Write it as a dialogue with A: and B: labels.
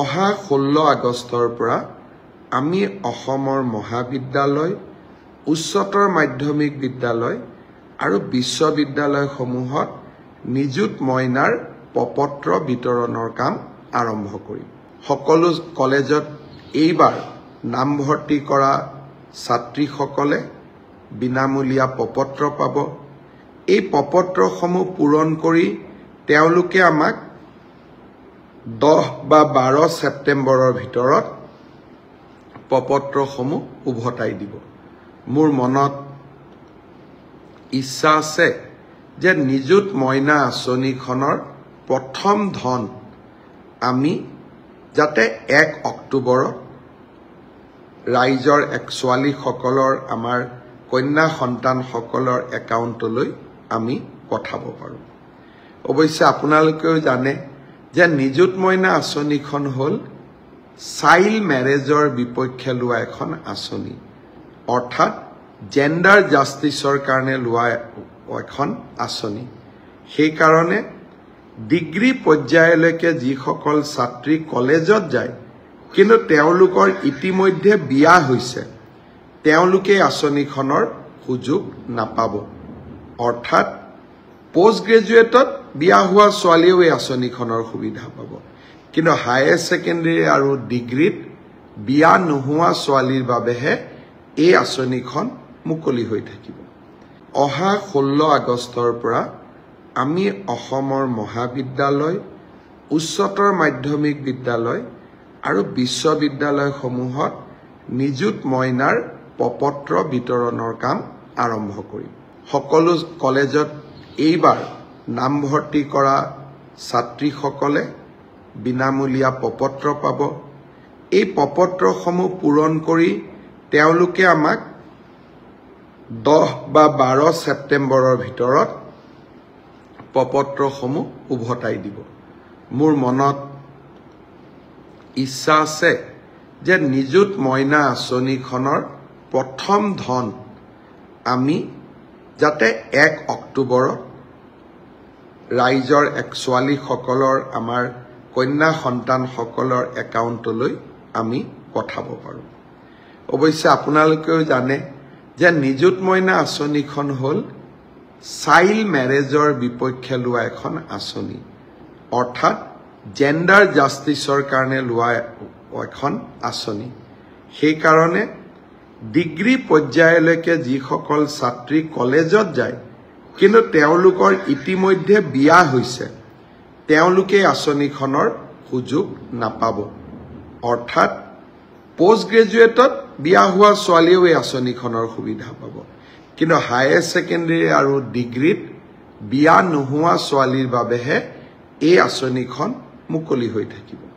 A: অহা ষোল্ল আগষ্টৰ পৰা আমি অসমৰ মহাবিদ্যালয় উচ্চতৰ মাধ্যমিক বিদ্যালয় আৰু বিশ্ববিদ্যালয়সমূহত নিযুত মইনাৰ প্ৰপত্ৰ বিতৰণৰ কাম আৰম্ভ কৰিম সকলো কলেজত এইবাৰ নামভৰ্তি কৰা ছাত্ৰীসকলে বিনামূলীয়া প্ৰপত্ৰ পাব এই পপত্ৰসমূহ পূৰণ কৰি তেওঁলোকে আমাক দহ বা বাৰ ছেপ্টেম্বৰৰ ভিতৰত প্ৰপত্ৰসমূহ উভতাই দিব মোৰ মনত ইচ্ছা আছে যে নিযুত মইনা আঁচনিখনৰ প্ৰথম ধন আমি যাতে এক অক্টোবৰত ৰাইজৰ এক ছোৱালীসকলৰ আমাৰ কন্যা সন্তানসকলৰ একাউণ্টলৈ আমি পঠাব পাৰোঁ অৱশ্যে আপোনালোকেও জানে যে নিযুত মইনা আঁচনিখন হ'ল চাইল্ড মেৰেজৰ বিপক্ষে লোৱা এখন আঁচনি অৰ্থাৎ জেণ্ডাৰ জাষ্টিছৰ কাৰণে লোৱা এখন আঁচনি সেইকাৰণে ডিগ্ৰী পৰ্যায়লৈকে যিসকল ছাত্ৰী কলেজত যায় কিন্তু তেওঁলোকৰ ইতিমধ্যে বিয়া হৈছে তেওঁলোকে আঁচনিখনৰ সুযোগ নাপাব অৰ্থাৎ পোষ্ট গ্ৰেজুৱেটত বিয়া হোৱা ছোৱালীয়েও এই আঁচনিখনৰ সুবিধা পাব কিন্তু হায়াৰ ছেকেণ্ডেৰী আৰু ডিগ্ৰীত বিয়া নোহোৱা ছোৱালীৰ বাবেহে এই আঁচনিখন মুকলি হৈ থাকিব অহা ষোল্ল আগষ্টৰ পৰা আমি অসমৰ মহাবিদ্যালয় উচ্চতৰ মাধ্যমিক বিদ্যালয় আৰু বিশ্ববিদ্যালয়সমূহত নিযুত মইনাৰ প্ৰপত্ৰ বিতৰণৰ কাম আৰম্ভ কৰিম সকলো কলেজত এইবাৰ নামভৰ্তি কৰা ছাত্ৰীসকলে বিনামূলীয়া প্ৰপত্ৰ পাব এই প্ৰপত্ৰসমূহ পূৰণ কৰি তেওঁলোকে আমাক দহ বা বাৰ ছেপ্টেম্বৰৰ ভিতৰত প্ৰপত্ৰসমূহ উভতাই দিব মোৰ মনত ইচ্ছা আছে যে নিযুত মইনা আঁচনিখনৰ প্ৰথম ধন আমি যাতে এক অক্টোবৰত ৰাইজৰ এক ছোৱালীসকলৰ আমাৰ কন্যা সন্তানসকলৰ একাউণ্টলৈ আমি পঠাব পাৰোঁ অৱশ্যে আপোনালোকেও জানে যে নিযুত মইনা আঁচনিখন হ'ল চাইল্ড মেৰেজৰ বিপক্ষে লোৱা এখন আঁচনি অৰ্থাৎ জেণ্ডাৰ জাষ্টিছৰ কাৰণে লোৱা এখন আঁচনি সেইকাৰণে ডিগ্ৰী পৰ্যায়লৈকে যিসকল ছাত্ৰী কলেজত যায় কিন্তু তেওঁলোকৰ ইতিমধ্যে বিয়া হৈছে তেওঁলোকে আঁচনিখনৰ সুযোগ নাপাব অৰ্থাৎ পষ্ট গ্ৰেজুৱেটত বিয়া হোৱা ছোৱালীয়েও এই আঁচনিখনৰ সুবিধা পাব কিন্তু হায়াৰ ছেকেণ্ডেৰী আৰু ডিগ্ৰীত বিয়া নোহোৱা ছোৱালীৰ বাবেহে এই আঁচনিখন মুকলি হৈ থাকিব